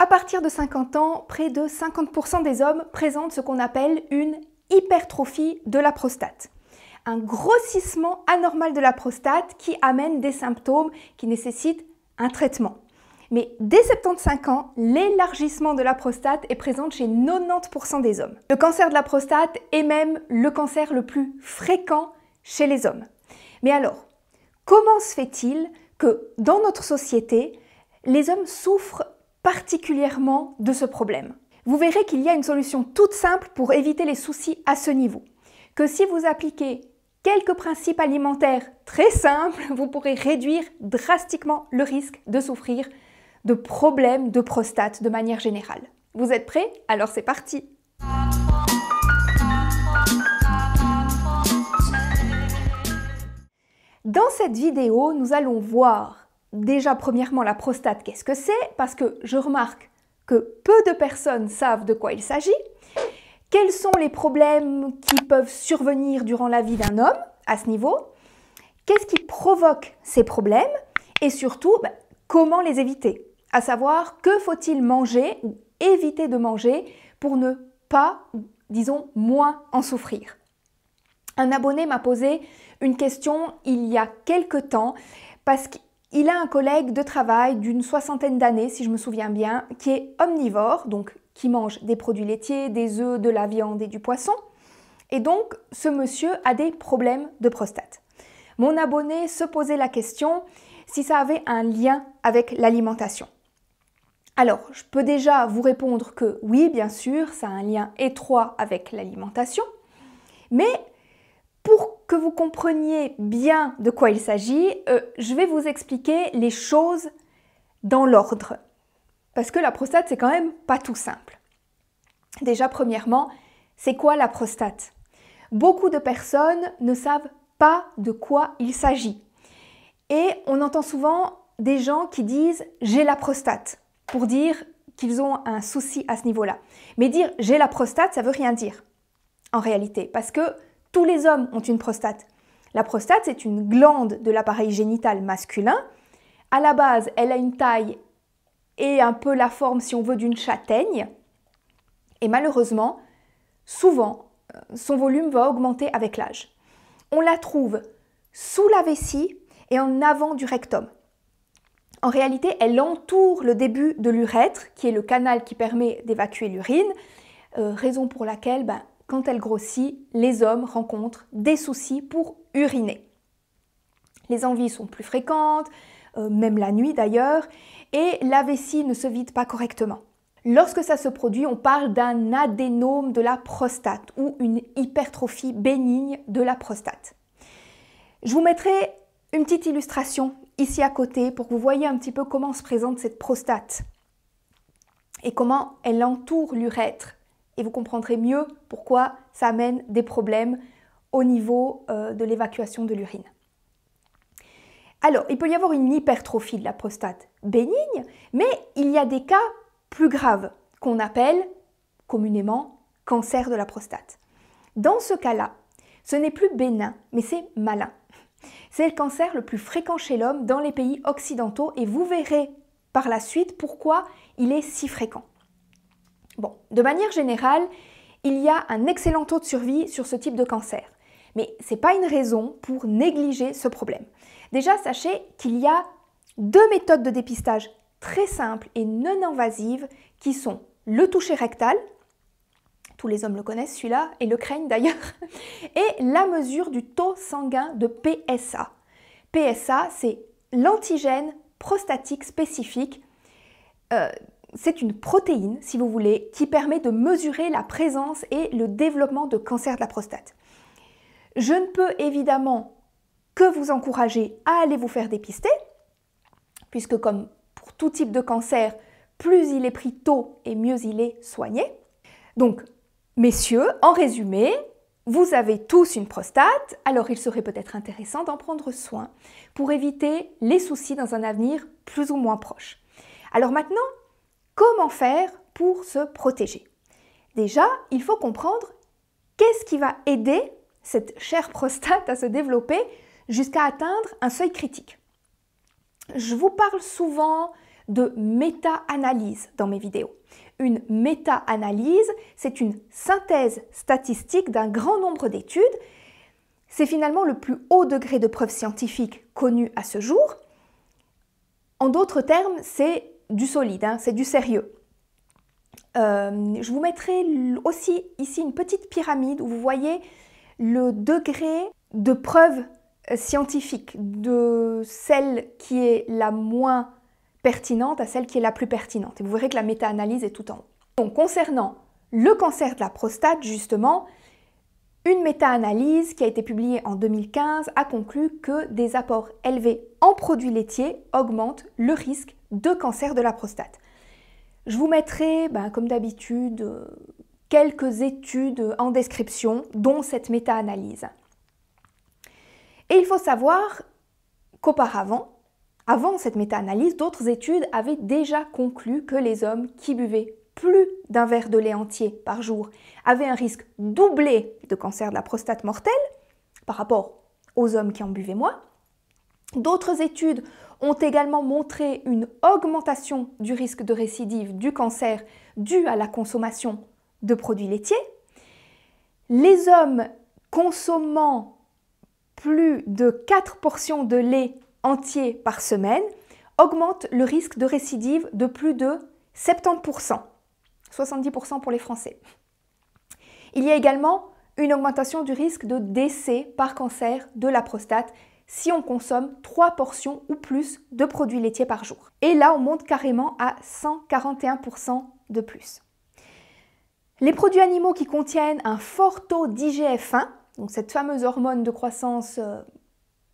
À partir de 50 ans, près de 50% des hommes présentent ce qu'on appelle une hypertrophie de la prostate. Un grossissement anormal de la prostate qui amène des symptômes qui nécessitent un traitement. Mais dès 75 ans, l'élargissement de la prostate est présent chez 90% des hommes. Le cancer de la prostate est même le cancer le plus fréquent chez les hommes. Mais alors, comment se fait-il que dans notre société, les hommes souffrent particulièrement de ce problème. Vous verrez qu'il y a une solution toute simple pour éviter les soucis à ce niveau. Que si vous appliquez quelques principes alimentaires très simples, vous pourrez réduire drastiquement le risque de souffrir de problèmes de prostate de manière générale. Vous êtes prêts Alors c'est parti Dans cette vidéo, nous allons voir déjà premièrement la prostate, qu'est-ce que c'est Parce que je remarque que peu de personnes savent de quoi il s'agit. Quels sont les problèmes qui peuvent survenir durant la vie d'un homme à ce niveau Qu'est-ce qui provoque ces problèmes Et surtout, ben, comment les éviter À savoir, que faut-il manger ou éviter de manger pour ne pas, disons, moins en souffrir Un abonné m'a posé une question il y a quelque temps parce que il a un collègue de travail d'une soixantaine d'années, si je me souviens bien, qui est omnivore, donc qui mange des produits laitiers, des œufs, de la viande et du poisson. Et donc, ce monsieur a des problèmes de prostate. Mon abonné se posait la question si ça avait un lien avec l'alimentation. Alors, je peux déjà vous répondre que oui, bien sûr, ça a un lien étroit avec l'alimentation, mais pour que vous compreniez bien de quoi il s'agit, euh, je vais vous expliquer les choses dans l'ordre. Parce que la prostate, c'est quand même pas tout simple. Déjà, premièrement, c'est quoi la prostate Beaucoup de personnes ne savent pas de quoi il s'agit. Et on entend souvent des gens qui disent j'ai la prostate pour dire qu'ils ont un souci à ce niveau-là. Mais dire j'ai la prostate, ça veut rien dire en réalité, parce que tous les hommes ont une prostate. La prostate, c'est une glande de l'appareil génital masculin. À la base, elle a une taille et un peu la forme, si on veut, d'une châtaigne. Et malheureusement, souvent, euh, son volume va augmenter avec l'âge. On la trouve sous la vessie et en avant du rectum. En réalité, elle entoure le début de l'urètre, qui est le canal qui permet d'évacuer l'urine, euh, raison pour laquelle ben, quand elle grossit, les hommes rencontrent des soucis pour uriner. Les envies sont plus fréquentes, euh, même la nuit d'ailleurs, et la vessie ne se vide pas correctement. Lorsque ça se produit, on parle d'un adénome de la prostate ou une hypertrophie bénigne de la prostate. Je vous mettrai une petite illustration ici à côté pour que vous voyez un petit peu comment se présente cette prostate et comment elle entoure l'urètre et vous comprendrez mieux pourquoi ça amène des problèmes au niveau euh, de l'évacuation de l'urine. Alors, il peut y avoir une hypertrophie de la prostate bénigne, mais il y a des cas plus graves qu'on appelle communément cancer de la prostate. Dans ce cas-là, ce n'est plus bénin, mais c'est malin. C'est le cancer le plus fréquent chez l'homme dans les pays occidentaux et vous verrez par la suite pourquoi il est si fréquent. Bon, de manière générale, il y a un excellent taux de survie sur ce type de cancer. Mais ce n'est pas une raison pour négliger ce problème. Déjà, sachez qu'il y a deux méthodes de dépistage très simples et non invasives qui sont le toucher rectal, tous les hommes le connaissent celui-là et le craignent d'ailleurs, et la mesure du taux sanguin de PSA. PSA, c'est l'antigène prostatique spécifique euh, c'est une protéine, si vous voulez, qui permet de mesurer la présence et le développement de cancer de la prostate. Je ne peux évidemment que vous encourager à aller vous faire dépister, puisque comme pour tout type de cancer, plus il est pris tôt et mieux il est soigné. Donc, messieurs, en résumé, vous avez tous une prostate, alors il serait peut-être intéressant d'en prendre soin pour éviter les soucis dans un avenir plus ou moins proche. Alors maintenant, Comment faire pour se protéger Déjà, il faut comprendre qu'est-ce qui va aider cette chère prostate à se développer jusqu'à atteindre un seuil critique. Je vous parle souvent de méta-analyse dans mes vidéos. Une méta-analyse, c'est une synthèse statistique d'un grand nombre d'études. C'est finalement le plus haut degré de preuve scientifique connu à ce jour. En d'autres termes, c'est du solide, hein, c'est du sérieux. Euh, je vous mettrai aussi ici une petite pyramide où vous voyez le degré de preuve euh, scientifique de celle qui est la moins pertinente à celle qui est la plus pertinente. Et vous verrez que la méta-analyse est tout en haut. Donc concernant le cancer de la prostate, justement, une méta-analyse qui a été publiée en 2015 a conclu que des apports élevés en produits laitiers augmentent le risque de cancer de la prostate. Je vous mettrai, ben, comme d'habitude, euh, quelques études en description, dont cette méta-analyse. Et il faut savoir qu'auparavant, avant cette méta-analyse, d'autres études avaient déjà conclu que les hommes qui buvaient plus d'un verre de lait entier par jour avait un risque doublé de cancer de la prostate mortelle par rapport aux hommes qui en buvaient moins. D'autres études ont également montré une augmentation du risque de récidive du cancer dû à la consommation de produits laitiers. Les hommes consommant plus de 4 portions de lait entier par semaine augmentent le risque de récidive de plus de 70%. 70% pour les Français. Il y a également une augmentation du risque de décès par cancer de la prostate si on consomme 3 portions ou plus de produits laitiers par jour. Et là, on monte carrément à 141% de plus. Les produits animaux qui contiennent un fort taux d'IGF-1, donc cette fameuse hormone de croissance euh,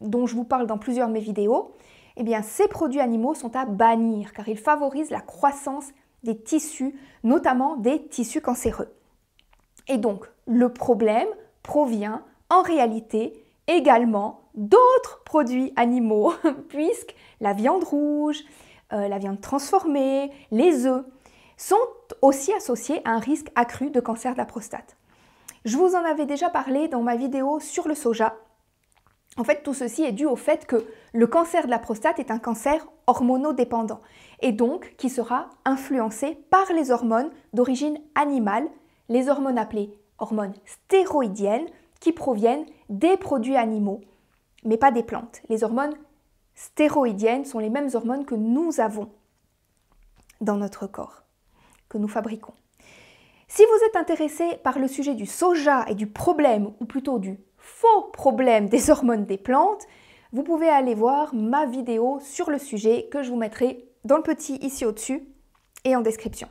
dont je vous parle dans plusieurs de mes vidéos, eh bien ces produits animaux sont à bannir car ils favorisent la croissance des tissus, notamment des tissus cancéreux. Et donc, le problème provient en réalité également d'autres produits animaux, puisque la viande rouge, euh, la viande transformée, les œufs sont aussi associés à un risque accru de cancer de la prostate. Je vous en avais déjà parlé dans ma vidéo sur le soja en fait, tout ceci est dû au fait que le cancer de la prostate est un cancer hormonodépendant et donc qui sera influencé par les hormones d'origine animale, les hormones appelées hormones stéroïdiennes qui proviennent des produits animaux, mais pas des plantes. Les hormones stéroïdiennes sont les mêmes hormones que nous avons dans notre corps, que nous fabriquons. Si vous êtes intéressé par le sujet du soja et du problème, ou plutôt du faux problème des hormones des plantes, vous pouvez aller voir ma vidéo sur le sujet que je vous mettrai dans le petit ici au-dessus et en description.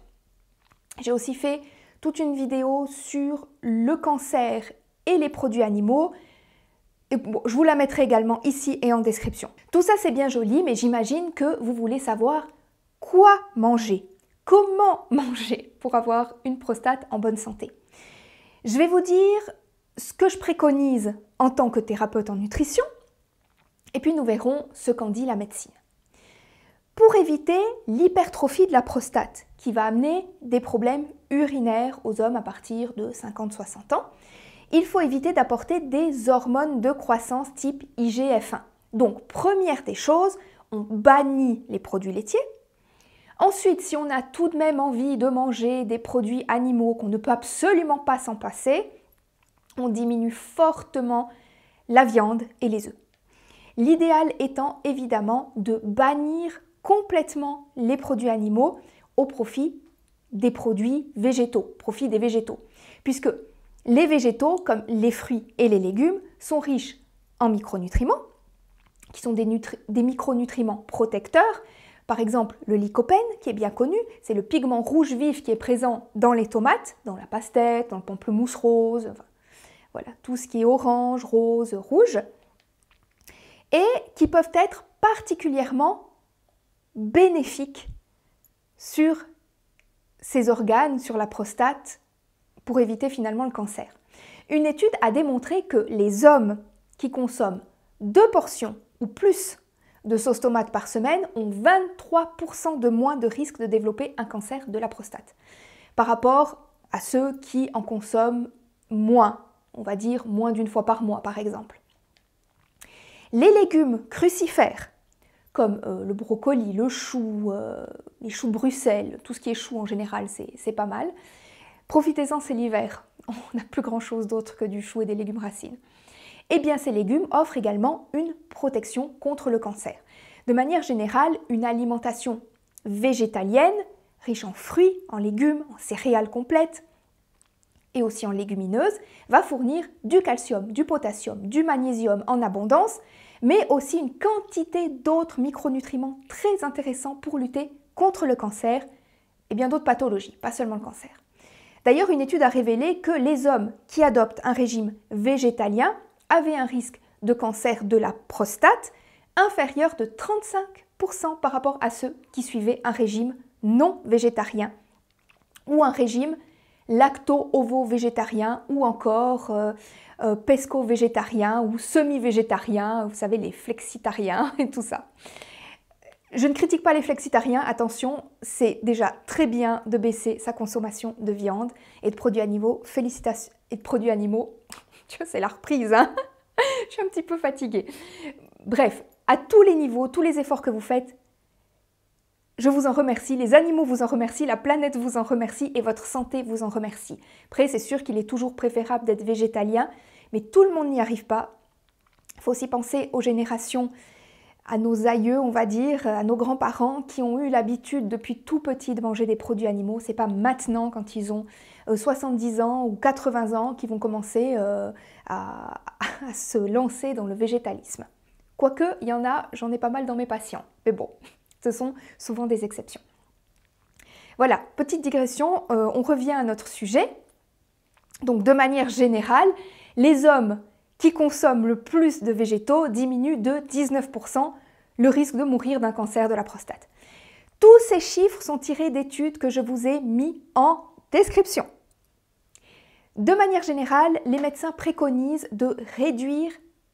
J'ai aussi fait toute une vidéo sur le cancer et les produits animaux. je vous la mettrai également ici et en description. Tout ça c'est bien joli, mais j'imagine que vous voulez savoir quoi manger, comment manger pour avoir une prostate en bonne santé. Je vais vous dire ce que je préconise en tant que thérapeute en nutrition, et puis nous verrons ce qu'en dit la médecine. Pour éviter l'hypertrophie de la prostate, qui va amener des problèmes urinaires aux hommes à partir de 50-60 ans, il faut éviter d'apporter des hormones de croissance type IGF-1. Donc, première des choses, on bannit les produits laitiers. Ensuite, si on a tout de même envie de manger des produits animaux qu'on ne peut absolument pas s'en passer, on diminue fortement la viande et les œufs. L'idéal étant évidemment de bannir complètement les produits animaux au profit des produits végétaux, profit des végétaux. Puisque les végétaux, comme les fruits et les légumes, sont riches en micronutriments, qui sont des, micronutriments protecteurs. Par exemple, le lycopène, qui est bien connu, c'est le pigment rouge vif qui est présent dans les tomates, dans la pastèque, dans le pamplemousse rose, voilà, tout ce qui est orange, rose, rouge, et qui peuvent être particulièrement bénéfiques sur ces organes, sur la prostate, pour éviter finalement le cancer. Une étude a démontré que les hommes qui consomment deux portions ou plus de sauce tomate par semaine ont 23% de moins de risque de développer un cancer de la prostate par rapport à ceux qui en consomment moins on va dire moins d'une fois par mois par exemple. Les légumes crucifères, comme euh, le brocoli, le chou, euh, les choux Bruxelles, tout ce qui est chou en général, c'est pas mal. Profitez-en, c'est l'hiver. On n'a plus grand-chose d'autre que du chou et des légumes racines. Eh bien, ces légumes offrent également une protection contre le cancer. De manière générale, une alimentation végétalienne, riche en fruits, en légumes, en céréales complètes, et aussi en légumineuses, va fournir du calcium, du potassium, du magnésium en abondance, mais aussi une quantité d'autres micronutriments très intéressants pour lutter contre le cancer et bien d'autres pathologies, pas seulement le cancer. D'ailleurs, une étude a révélé que les hommes qui adoptent un régime végétalien avaient un risque de cancer de la prostate inférieur de 35% par rapport à ceux qui suivaient un régime non végétarien ou un régime lacto-ovo-végétarien ou encore euh, euh, pesco-végétarien ou semi-végétarien, vous savez, les flexitariens et tout ça. Je ne critique pas les flexitariens, attention, c'est déjà très bien de baisser sa consommation de viande et de produits animaux. Félicitations et de produits animaux. tu vois, c'est la reprise, hein Je suis un petit peu fatiguée. Bref, à tous les niveaux, tous les efforts que vous faites, je vous en remercie, les animaux vous en remercient, la planète vous en remercie et votre santé vous en remercie. Après, c'est sûr qu'il est toujours préférable d'être végétalien, mais tout le monde n'y arrive pas. Il faut aussi penser aux générations, à nos aïeux, on va dire, à nos grands-parents qui ont eu l'habitude depuis tout petit de manger des produits animaux. C'est pas maintenant, quand ils ont 70 euh, ans ou 80 ans, qu'ils vont commencer euh, à, à se lancer dans le végétalisme. Quoique, il y en a, j'en ai pas mal dans mes patients. Mais bon ce sont souvent des exceptions. Voilà, petite digression, euh, on revient à notre sujet. Donc de manière générale, les hommes qui consomment le plus de végétaux diminuent de 19% le risque de mourir d'un cancer de la prostate. Tous ces chiffres sont tirés d'études que je vous ai mis en description. De manière générale, les médecins préconisent de réduire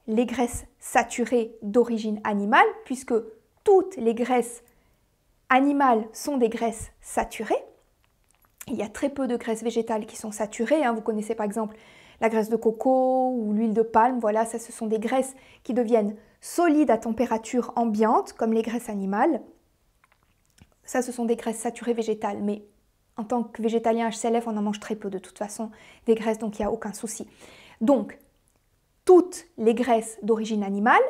les graisses saturées d'origine animale, puisque toutes les graisses animales sont des graisses saturées. Il y a très peu de graisses végétales qui sont saturées. Hein. Vous connaissez par exemple la graisse de coco ou l'huile de palme. Voilà, ça, ce sont des graisses qui deviennent solides à température ambiante, comme les graisses animales. Ça, ce sont des graisses saturées végétales, mais en tant que végétalien HCLF, on en mange très peu de toute façon des graisses, donc il n'y a aucun souci. Donc, toutes les graisses d'origine animale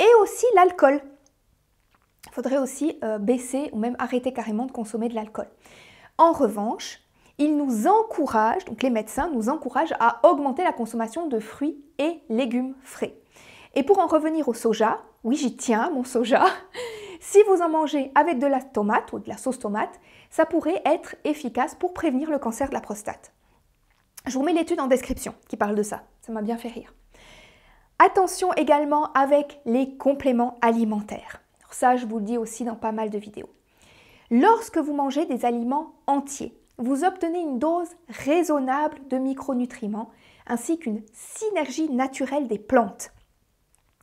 et aussi l'alcool il faudrait aussi euh, baisser ou même arrêter carrément de consommer de l'alcool. En revanche, ils nous encouragent, donc les médecins nous encouragent à augmenter la consommation de fruits et légumes frais. Et pour en revenir au soja, oui j'y tiens, mon soja, si vous en mangez avec de la tomate ou de la sauce tomate, ça pourrait être efficace pour prévenir le cancer de la prostate. Je vous mets l'étude en description qui parle de ça, ça m'a bien fait rire. Attention également avec les compléments alimentaires. Ça, je vous le dis aussi dans pas mal de vidéos. Lorsque vous mangez des aliments entiers, vous obtenez une dose raisonnable de micronutriments ainsi qu'une synergie naturelle des plantes.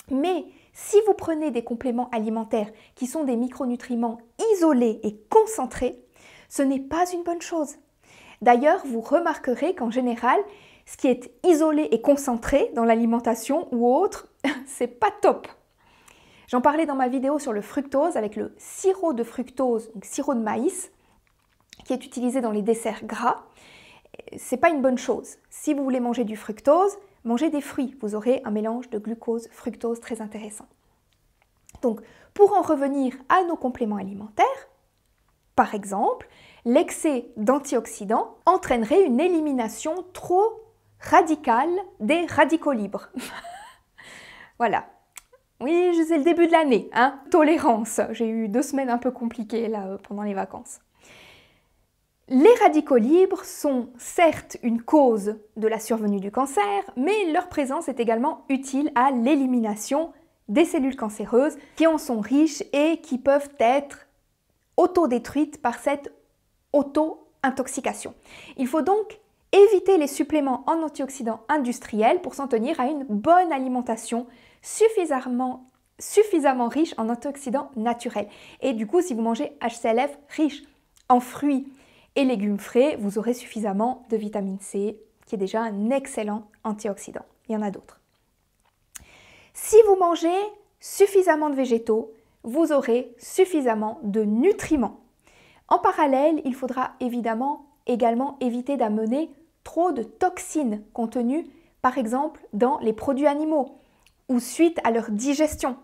Mais si vous prenez des compléments alimentaires qui sont des micronutriments isolés et concentrés, ce n'est pas une bonne chose. D'ailleurs, vous remarquerez qu'en général, ce qui est isolé et concentré dans l'alimentation ou autre, c'est pas top. J'en parlais dans ma vidéo sur le fructose avec le sirop de fructose, donc sirop de maïs, qui est utilisé dans les desserts gras. C'est pas une bonne chose. Si vous voulez manger du fructose, mangez des fruits. Vous aurez un mélange de glucose-fructose très intéressant. Donc, pour en revenir à nos compléments alimentaires, par exemple, l'excès d'antioxydants entraînerait une élimination trop radicale des radicaux libres. voilà, oui, c'est le début de l'année, hein. Tolérance. J'ai eu deux semaines un peu compliquées là euh, pendant les vacances. Les radicaux libres sont certes une cause de la survenue du cancer, mais leur présence est également utile à l'élimination des cellules cancéreuses qui en sont riches et qui peuvent être autodétruites par cette auto-intoxication. Il faut donc Évitez les suppléments en antioxydants industriels pour s'en tenir à une bonne alimentation suffisamment, suffisamment riche en antioxydants naturels. Et du coup, si vous mangez HCLF riche en fruits et légumes frais, vous aurez suffisamment de vitamine C, qui est déjà un excellent antioxydant. Il y en a d'autres. Si vous mangez suffisamment de végétaux, vous aurez suffisamment de nutriments. En parallèle, il faudra évidemment également éviter d'amener trop de toxines contenues par exemple dans les produits animaux ou suite à leur digestion.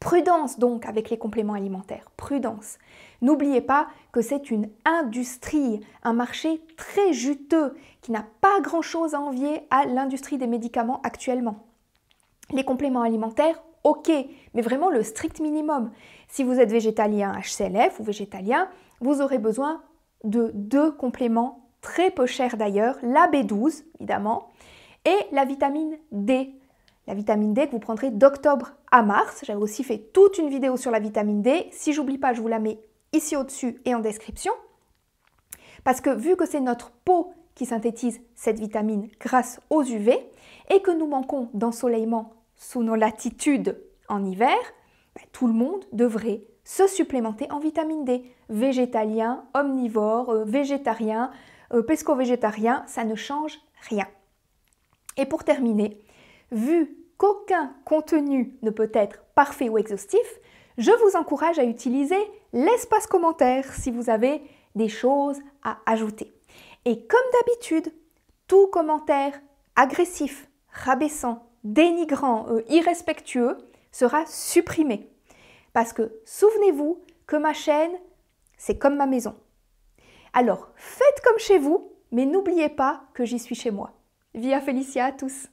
Prudence donc avec les compléments alimentaires, prudence. N'oubliez pas que c'est une industrie, un marché très juteux qui n'a pas grand-chose à envier à l'industrie des médicaments actuellement. Les compléments alimentaires, ok, mais vraiment le strict minimum. Si vous êtes végétalien HCLF ou végétalien, vous aurez besoin de deux compléments très peu cher d'ailleurs, la B12 évidemment, et la vitamine D. La vitamine D que vous prendrez d'octobre à mars. J'avais aussi fait toute une vidéo sur la vitamine D. Si j'oublie pas, je vous la mets ici au-dessus et en description. Parce que vu que c'est notre peau qui synthétise cette vitamine grâce aux UV et que nous manquons d'ensoleillement sous nos latitudes en hiver, ben, tout le monde devrait se supplémenter en vitamine D. Végétalien, omnivore, euh, végétarien, euh, pesco-végétarien, ça ne change rien. Et pour terminer, vu qu'aucun contenu ne peut être parfait ou exhaustif, je vous encourage à utiliser l'espace commentaire si vous avez des choses à ajouter. Et comme d'habitude, tout commentaire agressif, rabaissant, dénigrant, euh, irrespectueux sera supprimé. Parce que souvenez-vous que ma chaîne, c'est comme ma maison. Alors faites comme chez vous, mais n'oubliez pas que j'y suis chez moi. Via Felicia à tous